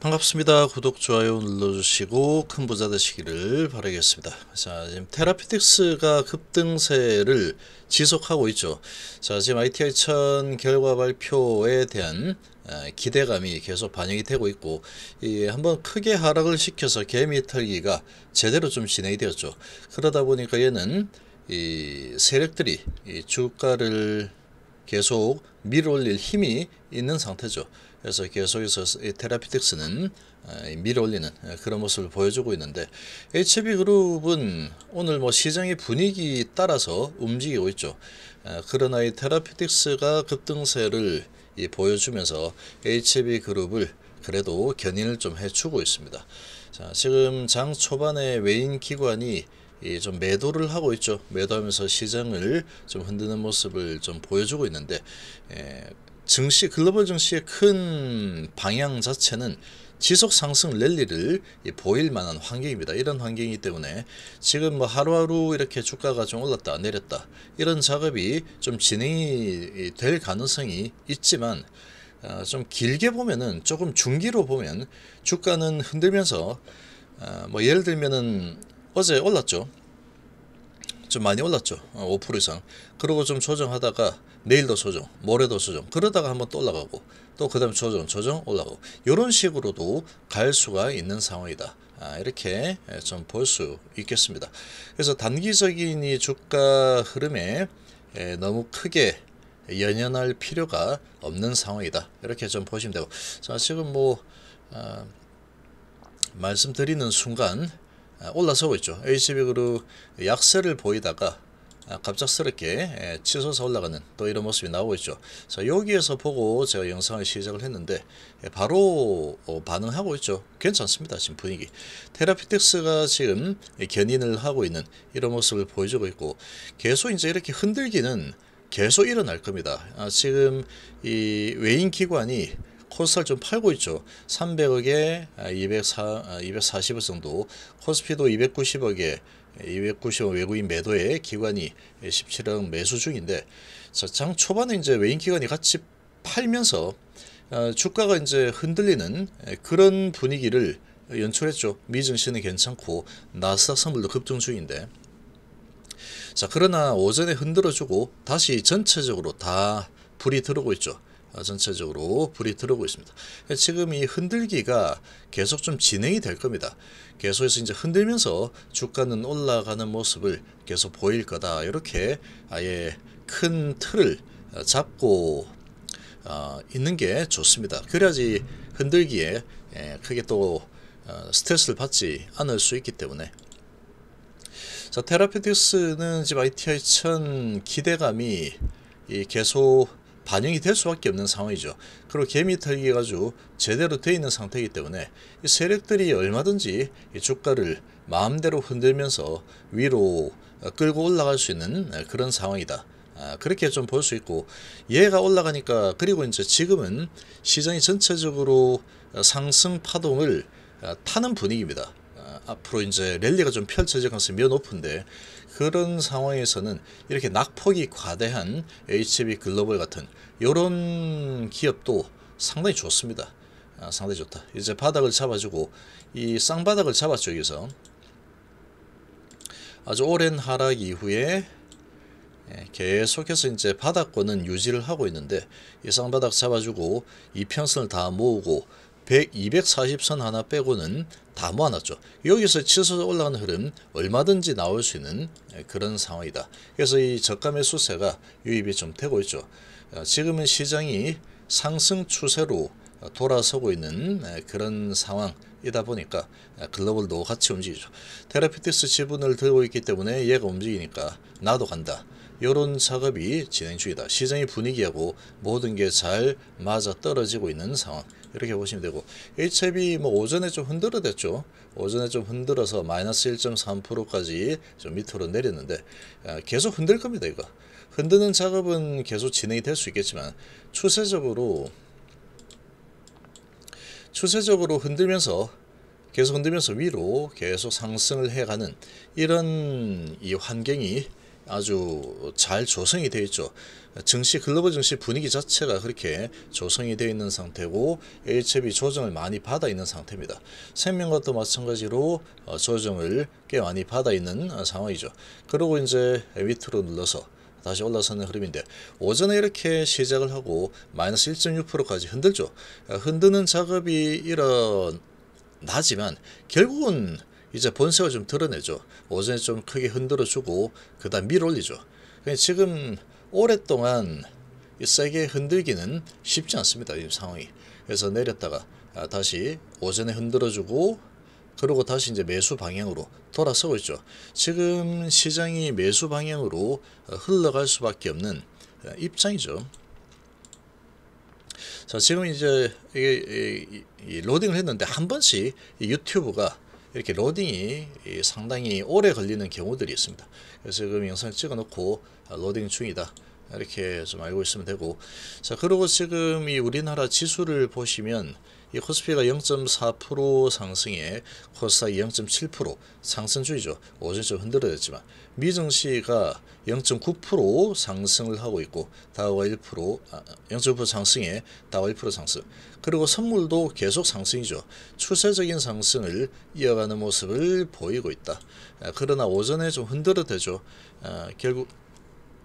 반갑습니다. 구독, 좋아요 눌러주시고 큰 부자 되시기를 바라겠습니다. 자, 지금 테라피틱스가 급등세를 지속하고 있죠. 자, 지금 ITI 1000 결과 발표에 대한 아, 기대감이 계속 반영이 되고 있고 이 한번 크게 하락을 시켜서 개미 털기가 제대로 좀 진행이 되었죠. 그러다 보니까 얘는 이 세력들이 이 주가를 계속 밀어올릴 힘이 있는 상태죠. 그래서 계속해서 테라피틱스는 어, 밀어올리는 어, 그런 모습을 보여주고 있는데 HB 그룹은 오늘 뭐 시장의 분위기 따라서 움직이고 있죠. 어, 그러나 이 테라피틱스가 급등세를 보여주면서 HB 그룹을 그래도 견인을 좀 해주고 있습니다. 자, 지금 장 초반에 외인 기관이 좀 매도를 하고 있죠. 매도하면서 시장을 좀 흔드는 모습을 좀 보여주고 있는데 예, 증시 글로벌 증시의 큰 방향 자체는 지속 상승 랠리를 보일 만한 환경입니다. 이런 환경이기 때문에 지금 뭐 하루하루 이렇게 주가가 좀 올랐다 내렸다 이런 작업이 좀 진행이 될 가능성이 있지만 어, 좀 길게 보면은 조금 중기로 보면 주가는 흔들면서 어, 뭐 예를 들면은 어제 올랐죠. 좀 많이 올랐죠. 5% 어, 이상. 그리고 좀 조정하다가 내일도 조정, 모레도 조정. 그러다가 한번 또 올라가고 또 그다음 조정, 조정 올라가고 이런 식으로도 갈 수가 있는 상황이다. 아, 이렇게 예, 좀볼 수 있겠습니다. 그래서 단기적인 이 주가 흐름에 에, 예, 너무 크게 연연할 필요가 없는 상황이다. 이렇게 좀 보시면 되고. 자, 지금 뭐 아, 말씀드리는 순간 아, 올라서고 있죠. HB 그룹 약세를 보이다가 아, 갑작스럽게 예, 치솟아 올라가는 또 이런 모습이 나오고 있죠. 자 여기에서 보고 제가 영상을 시작을 했는데 예, 바로 어, 반응하고 있죠. 괜찮습니다. 지금 분위기. 테라피틱스가 지금 견인을 하고 있는 이런 모습을 보여주고 있고 계속 이제 이렇게 흔들기는 계속 일어날 겁니다. 아, 지금 이 외인 기관이 코스닥 좀 팔고 있죠. 300억에 204, 240억 정도, 코스피도 290억에 290억 외국인 매도에 기관이 17억 매수 중인데 장 초반에 이제 외인 기관이 같이 팔면서 아, 주가가 이제 흔들리는 그런 분위기를 연출했죠. 미증시는 괜찮고 나스닥 선물도 급등 중인데 자 그러나 오전에 흔들어주고 다시 전체적으로 다 불이 들어오고 있죠. 어, 전체적으로 불이 들어오고 있습니다. 그러니까 지금 이 흔들기가 계속 좀 진행이 될 겁니다. 계속해서 이제 흔들면서 주가는 올라가는 모습을 계속 보일 거다. 이렇게 아예 큰 틀을 어, 잡고 어, 있는 게 좋습니다. 그래야지 흔들기에 예, 크게 또 스트레스를 받지 않을 수 있기 때문에 자 테라피틱스는 지금 ITI 1000 기대감이 계속 반영이 될 수밖에 없는 상황이죠. 그리고 개미털기 가지고 제대로 돼 있는 상태이기 때문에 이 세력들이 얼마든지 이 주가를 마음대로 흔들면서 위로 어, 끌고 올라갈 수 있는 어, 그런 상황이다. 아, 그렇게 좀 볼 수 있고 얘가 올라가니까 그리고 이제 지금은 시장이 전체적으로 어, 상승 파동을 타는 분위기입니다. 아, 앞으로 이제 랠리가 좀 펼쳐질 가능성이 높은데 그런 상황에서는 이렇게 낙폭이 과대한 HB 글로벌 같은 이런 기업도 상당히 좋습니다. 아, 상당히 좋다. 이제 바닥을 잡아주고 이 쌍바닥을 잡았죠. 여기서 아주 오랜 하락 이후에 예, 계속해서 이제 바닥권은 유지를 하고 있는데 이 쌍바닥 잡아주고 이평선을 다 모으고 100, 240선 하나 빼고는 다 모아놨죠. 여기서 치솟아 올라가는 흐름 얼마든지 나올 수 있는 예, 그런 상황이다. 그래서 이 저가 매수세가 유입이 좀 되고 있죠. 어, 지금은 시장이 상승 추세로 어, 돌아서고 있는 예, 그런 상황 이다 보니까 글로벌도 같이 움직이죠. 테라피티스 지분을 들고 있기 때문에 얘가 움직이니까 나도 간다. 이런 작업이 진행 중이다. 시장의 분위기하고 모든 게 잘 맞아 떨어지고 있는 상황. 이렇게 보시면 되고 h i v 뭐 오전에 좀 흔들어댔죠. 오전에 좀 흔들어서 마이너스 1.3%까지 좀 밑으로 내렸는데 아, 계속 흔들 겁니다. 이거 흔드는 작업은 계속 진행이 될 수 있겠지만 추세적으로 추세적으로 흔들면서 계속 흔들면서 위로 계속 상승을 해가는 이런 이 환경이 아주 잘 조성이 되어 있죠. 증시 글로벌 증시 분위기 자체가 그렇게 조성이 되어 있는 상태고 HB e 조정을 많이 받아 있는 상태입니다. 생명과도 마찬가지로 어, 조정을 꽤 많이 받아 있는 어, 상황이죠. 그리고 이제 밑으로 눌러서 다시 올라서는 흐름인데 오전에 이렇게 시작을 하고 마이너스 1.6%까지 흔들죠. 흔드는 작업이 일어 나지만 결국은 이제 본색을 좀 드러내죠. 오전에 좀 크게 흔들어주고 그 다음 밀어올리죠. 그러니까 지금 오랫동안 세게 흔들기는 쉽지 않습니다. 이 상황이. 그래서 내렸다가 아, 다시 오전에 흔들어주고 그리고 다시 이제 매수 방향으로 돌아서고 있죠. 지금 시장이 매수 방향으로 어, 흘러갈 수밖에 없는 어, 입장이죠. 자 지금 이제 이게 로딩을 했는데 한 번씩 유튜브가 이렇게 로딩이 상당히 오래 걸리는 경우들이 있습니다. 그래서 지금 영상 찍어놓고 어, 로딩 중이다. 이렇게 좀 알고 있으면 되고 자 그리고 지금 이 우리나라 지수를 보시면 이 코스피가 0.4% 상승에 코스닥이 0.7% 상승 중이죠. 어제 좀 흔들어졌지만 미증시가 0.9% 상승을 하고 있고 다우가 1% 아, 0.9% 상승에 다우가 1% 상승 그리고 선물도 계속 상승이죠. 추세적인 상승을 이어가는 모습을 보이고 있다. 아, 그러나 오전에 좀 흔들어대죠. 아, 결국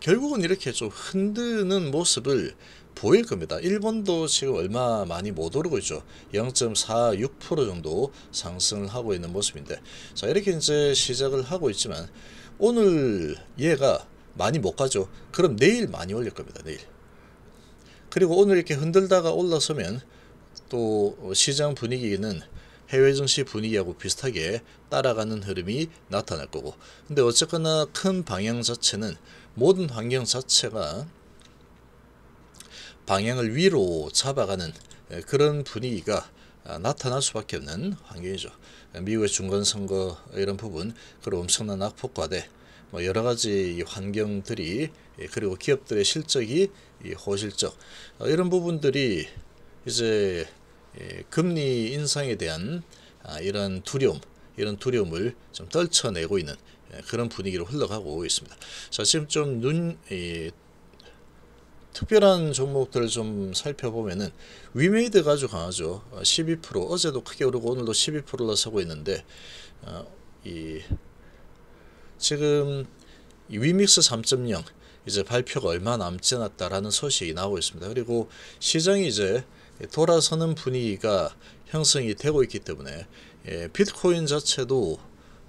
결국은 이렇게 좀 흔드는 모습을 보일 겁니다. 일본도 지금 얼마 많이 못 오르고 있죠. 0.46% 정도 상승을 하고 있는 모습인데 자 이렇게 이제 시작을 하고 있지만 오늘 얘가 많이 못 가죠. 그럼 내일 많이 올릴 겁니다. 내일. 그리고 오늘 이렇게 흔들다가 올라서면 또 시장 분위기는 해외 증시 분위기하고 비슷하게 따라가는 흐름이 나타날 거고 근데 어쨌거나 큰 방향 자체는 모든 환경 자체가 방향을 위로 잡아가는 그런 분위기가 아, 나타날 수밖에 없는 환경이죠. 미국의 중간선거 이런 부분 그리고 엄청난 낙폭과대 뭐 여러 가지 환경들이 예, 그리고 기업들의 실적이 호실적 어, 이런 부분들이 이제 예, 금리 인상에 대한 아, 이런 두려움 이런 두려움을 좀 떨쳐내고 있는 예, 그런 분위기로 흘러가고 있습니다. 자 지금 좀눈 특별한 종목들을 좀 살펴보면은 위메이드가 아주 강하죠. 12% 어, 어제도 크게 오르고 오늘도 12%를 나서고 있는데 어, 이 지금 이 위믹스 3.0 이제 발표가 얼마 남지 않았다라는 소식이 나오고 있습니다. 그리고 시장이 이제 돌아서는 분위기가 형성이 되고 있기 때문에 예, 비트코인 자체도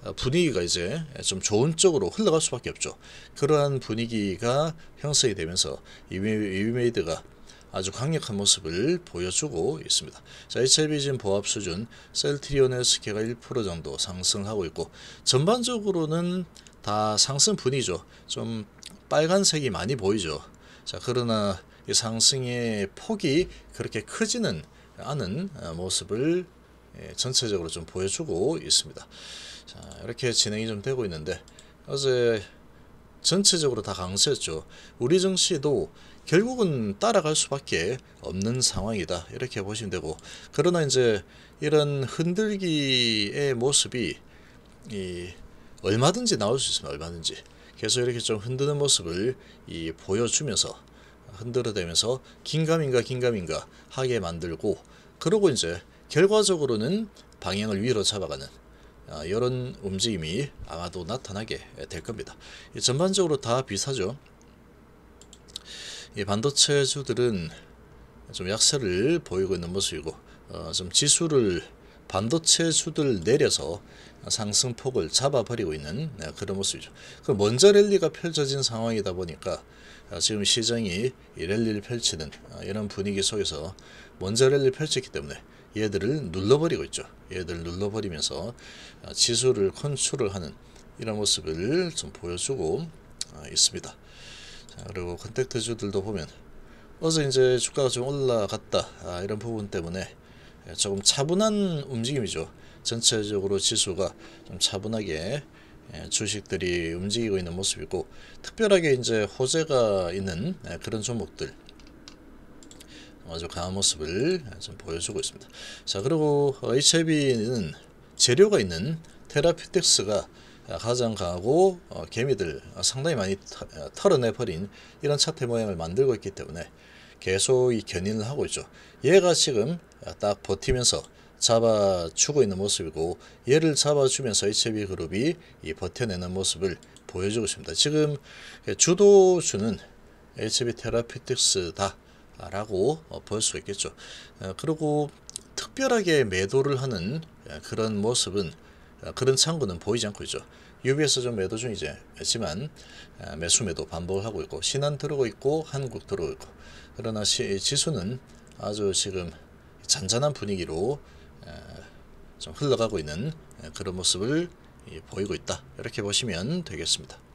어, 분위기가 이제 좀 좋은 쪽으로 흘러갈 수밖에 없죠. 그러한 분위기가 형성이 되면서 이메이드가 아주 강력한 모습을 보여주고 있습니다. 자, HIV 진 보합 수준 셀트리온에서 개가 1% 정도 상승하고 있고 전반적으로는 다 상승 분위죠. 좀 빨간색이 많이 보이죠. 자, 그러나 상승의 폭이 그렇게 크지는 않은 어, 모습을 예, 전체적으로 좀 보여주고 있습니다. 자, 이렇게 진행이 좀 되고 있는데 어제 전체적으로 다 강세였죠. 우리 증시도 결국은 따라갈 수밖에 없는 상황이다. 이렇게 보시면 되고 그러나 이제 이런 흔들기의 모습이 얼마든지 나올 수 있으면 얼마든지 계속 이렇게 좀 흔드는 모습을 이 보여주면서 흔들어대면서 긴가민가 긴가민가 하게 만들고 그러고 이제 결과적으로는 방향을 위로 잡아가는 이런 아, 움직임이 아마도 나타나게 될 겁니다. 전반적으로 다 비슷하죠. 반도체주들은 좀 약세를 보이고 있는 모습이고 어, 좀 지수를 반도체주들 내려서 상승폭을 잡아버리고 있는 네, 그런 모습이죠. 그럼 먼저 랠리가 펼쳐진 상황이다 보니까 아, 지금 시장이 랠리를 펼치는 아, 이런 분위기 속에서 먼저 랠리를 펼쳤기 때문에 얘들을 눌러버리고 있죠. 얘들을 눌러버리면서 아, 지수를 컨트롤 하는 이런 모습을 좀 보여주고 아, 있습니다. 자, 그리고 컨택트주들도 보면 어제 이제 주가가 좀 올라갔다 아, 이런 부분 때문에 예, 조금 차분한 움직임이죠. 전체적으로 지수가 좀 차분하게 예, 주식들이 움직이고 있는 모습이고 특별하게 이제 호재가 있는 예, 그런 종목들 아주 강한 모습을 좀 보여주고 있습니다. 자 그리고 HIV는 재료가 있는 테라피텍스가 가장 강하고 어, 개미들 상당히 많이 어, 털어내버린 이런 차태 모양을 만들고 있기 때문에 계속 이 견인을 하고 있죠. 얘가 지금 딱 버티면서 잡아주고 있는 모습이고 얘를 잡아주면서 HB 그룹이 이 버텨내는 모습을 보여주고 있습니다. 지금 주도주는 HB 테라피틱스다 라고 어, 볼수 있겠죠. 어, 그리고 특별하게 매도를 하는 어, 그런 모습은 그런 창구는 보이지 않고 있죠. UBS 좀 매도 중이지만 죠 매수 매도 반복을 하고 있고 신한 들어오고 있고 한국 들어오고 있고 그러나 시, 지수는 아주 지금 잔잔한 분위기로 좀 흘러가고 있는 그런 모습을 보이고 있다 이렇게 보시면 되겠습니다.